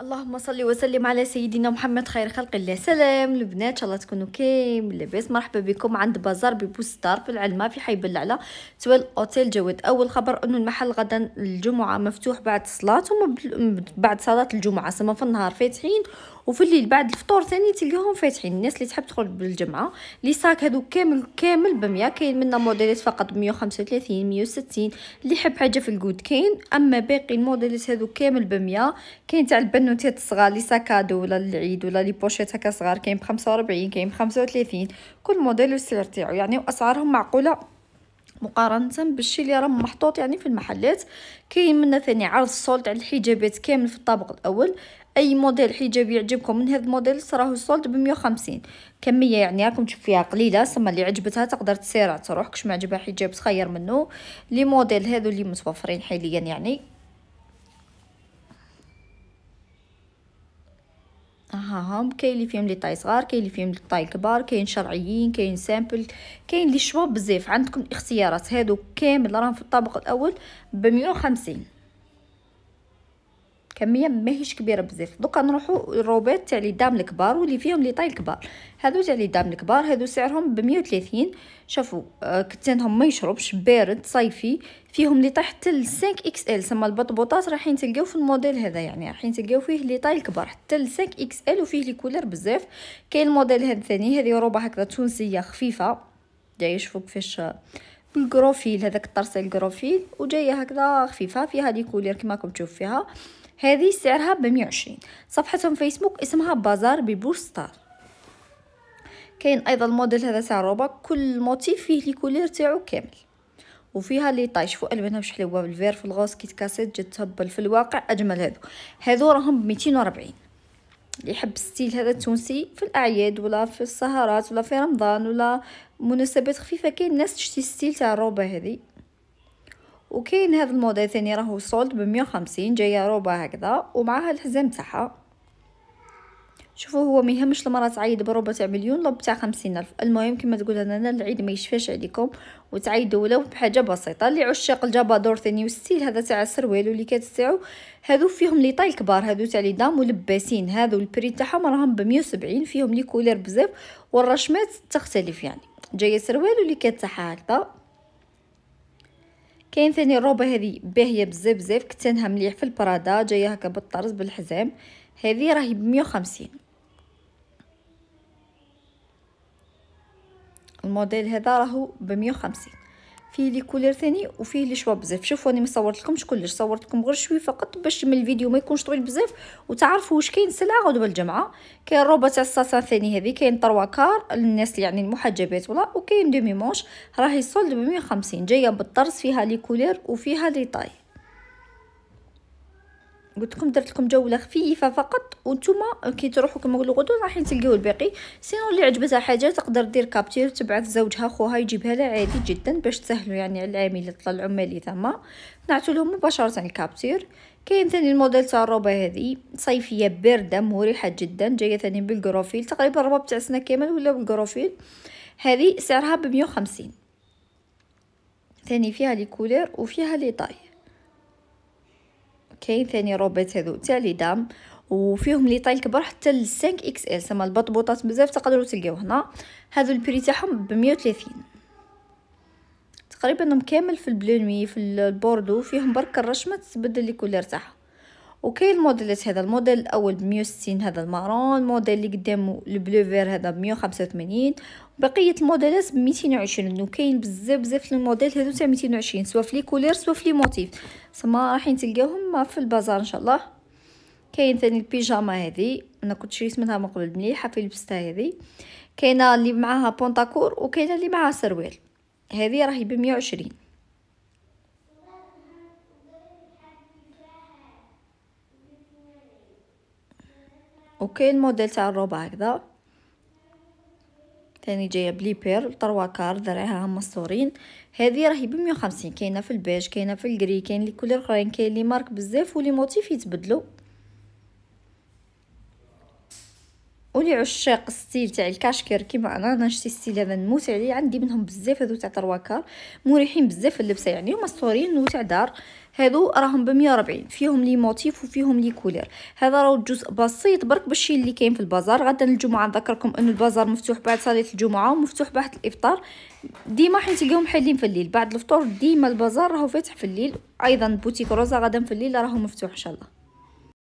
اللهم صل وسلم على سيدنا محمد خير خلق الله سلام البنات ان شاء الله تكونوا كامل لاباس مرحبا بكم عند بازار ببوستار في العلمه في حي بلعله توال اوتيل جواد اول خبر انه المحل غدا الجمعه مفتوح بعد الصلاه بعد صلاه الجمعه سما في النهار فاتحين وفي الليل بعد الفطور ثاني تلقاهم فاتحين الناس اللي تحب تخرج بالجمعه لي ساك هادو كامل كامل بمية كاين منا موديلات فقط 135 160 اللي يحب حاجه في الكود كاين اما باقي الموديلات هادو كامل بمية كاين تاع البن انه تيت صغار لي ساكادو ولا العيد ولا لي بوشيت هكا صغار كاين ب 45 كاين ب 35 كل موديل والسعر تاعو يعني واسعارهم معقوله مقارنة بالشي اللي راه محطوط يعني في المحلات كاين منا ثاني عرض سولد على الحجابات كامل في الطابق الاول اي موديل حجاب يعجبكم من هذا الموديل راهو سولد ب 150 كميه يعني راكم تشوف فيها قليله سما اللي عجبتها تقدر تسير تروح ما عجبها حجاب تخير منه لي موديل هذو اللي متوفرين حاليا يعني هاهم كاين اللي فيهم لي طاي صغار كاين اللي فيهم لي طاي كبار كاين شرعيين كاين سامبل كاين لي شوا بزاف عندكم الاختيارات هادو كامل راهم في الطابق الاول ب 150 كميه ماهيش كبيره بزاف دوكا نروحو الروبات تاع لي دام الكبار واللي فيهم لي طاي الكبار هادو تاع لي دام الكبار هادو سعرهم ب 130 شوفوا آه، كتانهم ما يشربش بارد صيفي فيهم لي طاي حتى ل 5 اكس ال سما البطبوطات راحين تلقاو في الموديل هذا يعني راحين تلقاو فيه لي طاي الكبار حتى ل 5 اكس ال وفيه لي كولر بزاف كاين الموديل هذا الثاني هذه روبا هكذا تونسيه خفيفه جاي شوفوا كيفاش آه، الكروفيل هذاك الطرسه الكروفيل وجايه هكذا خفيفه فيها لي كولير كما راكم تشوف فيها هذه سعرها بمية وعشرين صفحتهم فيسبوك اسمها بازار ببوستار كاين ايضا الموديل هذا تاع روبا كل موتيف فيه لي كولير تاعو كامل وفيها لي طايش فوق البنها وش حلوه بالفير في الغوص كي تكاسيت جات تهبل في الواقع اجمل هذو هذو راهم ب 240 اللي يحب الستيل هذا التونسي في الاعياد ولا في السهرات ولا في رمضان ولا مناسبات خفيفه كاين ناس تشتي الستيل تاع الروبه هذه وكاين هذا الموديل ثاني راهو سولد ب 150 جايه روبا هكذا ومعاها الحزام تاعها شوفوا هو ما يهمش المراه تعيد بروبه تاع مليون لو بتاع خمسين الف المهم كما تقول انا العيد ما يشفاش عليكم وتعيدوا ولو بحاجه بسيطه اللي عشاق الجبادور ثاني والستيل هذا تاع السروال واللي كتسعو هادو فيهم لي طاي كبار هادو تاع لي دام ولباسين هادو البري تاعهم راهم ب 170 فيهم لي كولير بزاف والرشمات تختلف يعني جايه سروال واللي كتاعها هكذا كاين ثاني الروبه هذه باهيه بزاف بزاف كتنها مليح في البرادا جايه هكا بالطرز بالحزام هذه راهي ب 150 الموديل هذا راهو ب 150 فيه لي كولير ثاني وفيه لي شوا بزاف شوفوا انا ما صورت لكمش كلش صورت لكم غير شويه فقط باش من الفيديو ما يكونش طويل بزاف وتعرفوا واش كاين سلعه غدوه الجمعه كاين روبا تاع الساسان ثاني هذه كاين طروا كار للناس اللي يعني المحجبات ولا وكاين دومي مونش راهي سولد ب 150 جايه بالطرز فيها لي كولير وفيها لي طاي قلت لكم درت لكم جوله خفيفه فقط وانتم كي تروحوا كما قلت غدو راحين تلقاو الباقي سينو اللي عجبتها حاجه تقدر دير كابتير تبعث زوجها خوها يجيبها لها عادي جدا باش تسهلوا يعني على تطلع العمال تما نعتو لهم مباشره الكابتير يعني كاين ثاني الموديل تاع الروبه هذه صيفيه بارده مريحه جدا جايه ثاني بالكروفيل تقريبا الروبه تاع سنه كامل ولا بالكروفيل هذه سعرها ب 150 ثاني فيها لي كولير وفيها لي طاي كاين ثاني روبات هذو لي دام وفيهم لي طايل كبار حتى ل 5 اكس ال سما البطبوطات بزاف تقدروا تلقاو هنا هذو البري تاعهم ب 130 تقريبا هم كامل في نوي في البوردو فيهم برك الرشمه تبدل لي كولير تاعهم وكاين الموديلات هذا الموديل الاول ب 160 هذا المارون الموديل اللي قدامه البلو فير هذا ب 185 بقيه الموديلات ب 220 وكاين بزاف بزاف الموديل هذو تاع 220 سواء في لي كولير سواء في لي موتيف سما راحين تلقاهم في البازار ان شاء الله كاين ثاني البيجاما هذه انا كنت شريت منها من قبل مليحه في لبستها هذه كاينه اللي معاها بونتاكور وكاينه اللي معاها سروال هذه راهي ب 120 اوكي الموديل تاع الروبه هكذا ثاني جايه بلي بيرل طروا كار درعيها هما مستورين هذه راهي ب 150 كاينه في البيج كاينه في الكري كاين لي كولور اخرين كاين لي مارك بزاف ولي موتيف يتبدلوا ولي عشاق ستيل تاع الكاشكير كيما انا انا شتي ستيل هذا نموت عليه عندي منهم بزاف هذو تاع ترواكار مريحين بزاف في اللبسه يعني هما و تاع دار هادو راهم ب 140 فيهم لي موتيف وفيهم لي كولير هذا راهو جزء بسيط برك بالشي اللي كاين في البازار غدا الجمعه نذكركم انه البازار مفتوح بعد صلاه الجمعه ومفتوح بعد الافطار ديما تلقاهم حالين في الليل بعد الفطور ديما البازار راهو فاتح في الليل ايضا بوتيك روزا غدا في الليل راهو مفتوح ان شاء الله